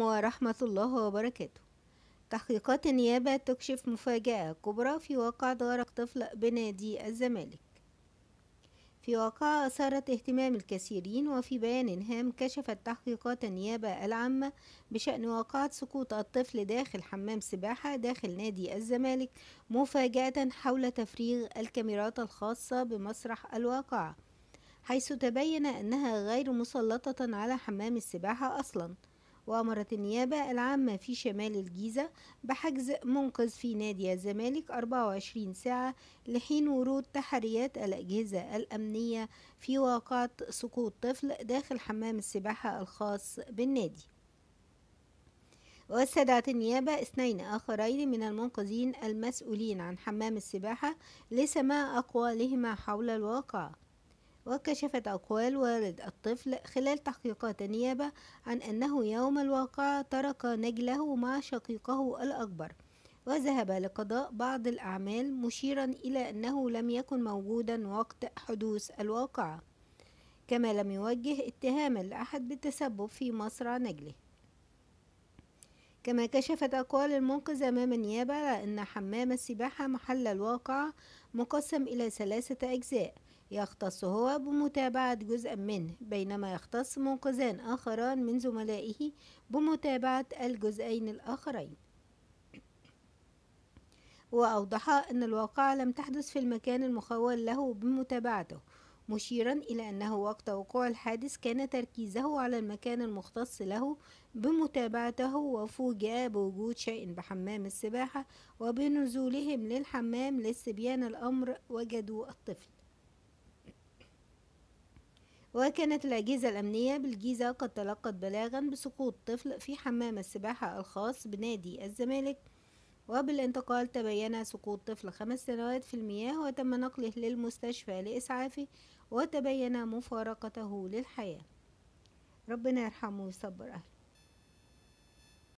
ورحمة الله وبركاته تحقيقات النيابة تكشف مفاجأة كبرى في واقع غرق طفل بنادي الزمالك في واقعة أثارت اهتمام الكثيرين وفي بيان هام كشفت تحقيقات النيابة العامة بشأن واقعة سقوط الطفل داخل حمام سباحة داخل نادي الزمالك مفاجأة حول تفريغ الكاميرات الخاصة بمسرح الواقعة حيث تبين أنها غير مسلطة على حمام السباحة أصلاً وأمرت النيابة العامة في شمال الجيزة بحجز منقذ في نادي الزمالك 24 ساعة لحين ورود تحريات الأجهزة الأمنية في واقعة سقوط طفل داخل حمام السباحة الخاص بالنادي واستدعت النيابة اثنين آخرين من المنقذين المسؤولين عن حمام السباحة لسماع أقوالهما حول الواقعة وكشفت أقوال والد الطفل خلال تحقيقات النيابة عن أنه يوم الواقعة ترك نجله مع شقيقه الأكبر وذهب لقضاء بعض الأعمال مشيرا إلى أنه لم يكن موجودا وقت حدوث الواقعة كما لم يوجه اتهاما لأحد بالتسبب في مصرع نجله كما كشفت أقوال المنقذ أمام النيابة أن حمام السباحة محل الواقعة مقسم إلى ثلاثة أجزاء يختص هو بمتابعة جزء منه بينما يختص منقذان آخران من زملائه بمتابعة الجزئين الآخرين وأوضح أن الواقعة لم تحدث في المكان المخول له بمتابعته مشيرا إلى أنه وقت وقوع الحادث كان تركيزه على المكان المختص له بمتابعته وفوجئ بوجود شيء بحمام السباحة وبنزولهم للحمام لاستبيان الأمر وجدوا الطفل وكانت الأجهزة الأمنية بالجيزة قد تلقت بلاغا بسقوط طفل في حمام السباحة الخاص بنادي الزمالك وبالانتقال تبين سقوط طفل خمس سنوات في المياه وتم نقله للمستشفى لإسعافه وتبين مفارقته للحياة ربنا يرحمه ويصبر أهله